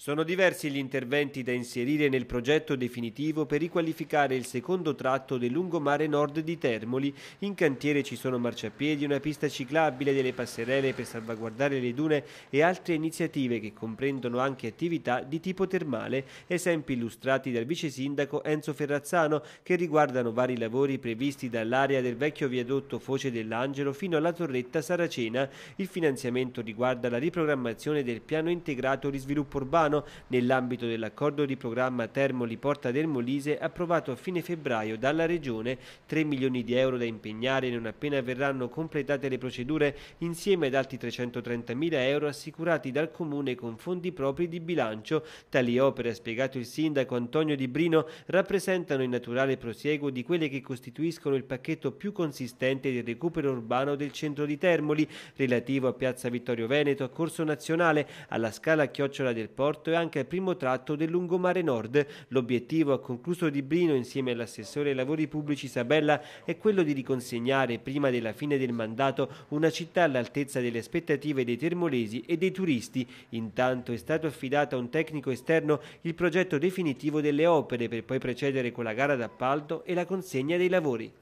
Sono diversi gli interventi da inserire nel progetto definitivo per riqualificare il secondo tratto del lungomare nord di Termoli. In cantiere ci sono marciapiedi, una pista ciclabile, delle passerelle per salvaguardare le dune e altre iniziative che comprendono anche attività di tipo termale, esempi illustrati dal vice sindaco Enzo Ferrazzano che riguardano vari lavori previsti dall'area del vecchio viadotto Foce dell'Angelo fino alla torretta Saracena. Il finanziamento riguarda la riprogrammazione del piano integrato di sviluppo urbano Campano nell'ambito dell'accordo di programma Termoli-Porta del Molise approvato a fine febbraio dalla Regione, 3 milioni di euro da impegnare non appena verranno completate le procedure insieme ad altri 330 mila euro assicurati dal Comune con fondi propri di bilancio. Tali opere, ha spiegato il sindaco Antonio Di Brino, rappresentano il naturale prosieguo di quelle che costituiscono il pacchetto più consistente del recupero urbano del centro di Termoli, relativo a Piazza Vittorio Veneto, a Corso Nazionale, alla Scala Chiocciola del Porto, aeroporto è anche al primo tratto del lungomare nord. L'obiettivo, ha concluso Di Brino insieme all'assessore ai lavori pubblici Isabella, è quello di riconsegnare prima della fine del mandato una città all'altezza delle aspettative dei termolesi e dei turisti. Intanto è stato affidato a un tecnico esterno il progetto definitivo delle opere per poi precedere con la gara d'appalto e la consegna dei lavori.